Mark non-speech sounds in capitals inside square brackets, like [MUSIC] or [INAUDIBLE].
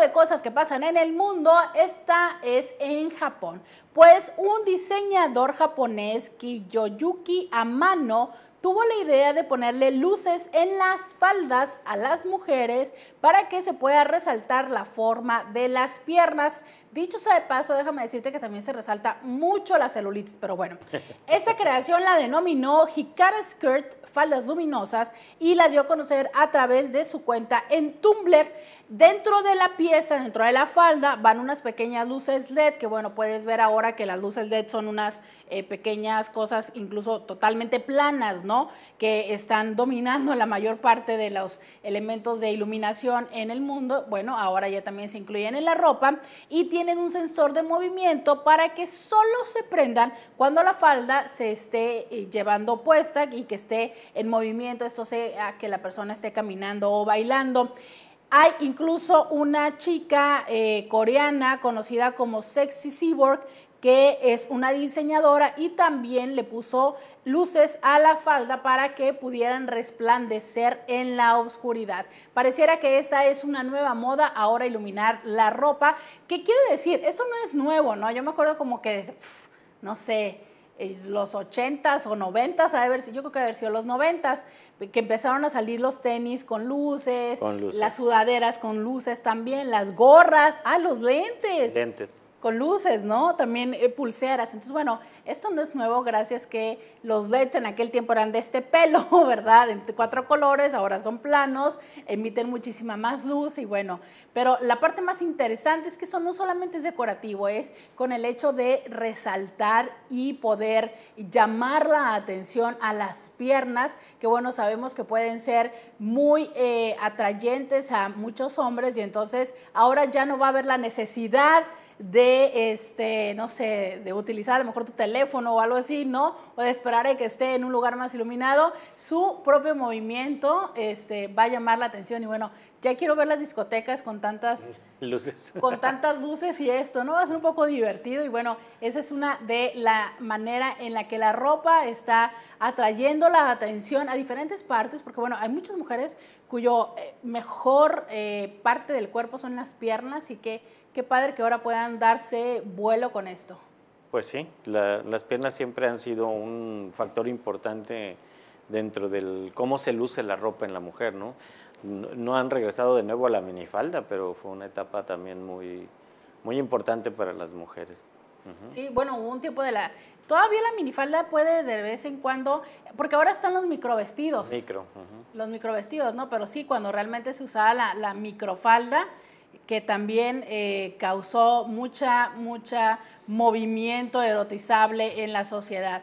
de cosas que pasan en el mundo, esta es en Japón. Pues un diseñador japonés, Kiyoyuki Amano, tuvo la idea de ponerle luces en las faldas a las mujeres para que se pueda resaltar la forma de las piernas, Dicho sea de paso, déjame decirte que también se resalta mucho la celulitis, pero bueno, [LAUGHS] esta creación la denominó Hikara Skirt, faldas luminosas, y la dio a conocer a través de su cuenta en Tumblr. Dentro de la pieza, dentro de la falda, van unas pequeñas luces LED, que bueno, puedes ver ahora que las luces LED son unas eh, pequeñas cosas incluso totalmente planas, ¿no? Que están dominando la mayor parte de los elementos de iluminación en el mundo. Bueno, ahora ya también se incluyen en la ropa y tienen un sensor de movimiento para que solo se prendan cuando la falda se esté eh, llevando puesta y que esté en movimiento, esto sea que la persona esté caminando o bailando. Hay incluso una chica eh, coreana conocida como Sexy Seaborg que es una diseñadora y también le puso luces a la falda para que pudieran resplandecer en la oscuridad. Pareciera que esa es una nueva moda ahora iluminar la ropa. ¿Qué quiere decir? Eso no es nuevo, ¿no? Yo me acuerdo como que, no sé, eh, los ochentas o noventas, a ver, yo creo que haber sido los noventas, que empezaron a salir los tenis con luces, con las sudaderas con luces también, las gorras, ah, los lentes. Lentes con luces, ¿no? También eh, pulseras. Entonces, bueno, esto no es nuevo, gracias que los LEDs en aquel tiempo eran de este pelo, [LAUGHS] ¿verdad? En cuatro colores, ahora son planos, emiten muchísima más luz y bueno, pero la parte más interesante es que eso no solamente es decorativo, es con el hecho de resaltar y poder llamar la atención a las piernas, que bueno, sabemos que pueden ser muy eh, atrayentes a muchos hombres y entonces ahora ya no va a haber la necesidad de, este, no sé, de utilizar a lo mejor tu teléfono o algo así, ¿no? O de esperar a que esté en un lugar más iluminado, su propio movimiento este, va a llamar la atención. Y bueno, ya quiero ver las discotecas con tantas... Luces. [LAUGHS] Con tantas luces y esto, ¿no? Va a ser un poco divertido y bueno, esa es una de la manera en la que la ropa está atrayendo la atención a diferentes partes, porque bueno, hay muchas mujeres cuyo eh, mejor eh, parte del cuerpo son las piernas y que, qué padre que ahora puedan darse vuelo con esto. Pues sí, las piernas siempre han sido un factor importante dentro del cómo se luce la ropa en la mujer, ¿no? No, han regresado de nuevo a la minifalda, pero fue una etapa también muy, muy importante para las mujeres. Sí, bueno, hubo un tiempo de la... Todavía la minifalda puede de vez en cuando, porque ahora están los microvestidos. Micro. Los microvestidos, ¿no? Pero sí, cuando realmente se usaba la, microfalda, que también eh, causó mucha, mucha movimiento erotizable en la sociedad.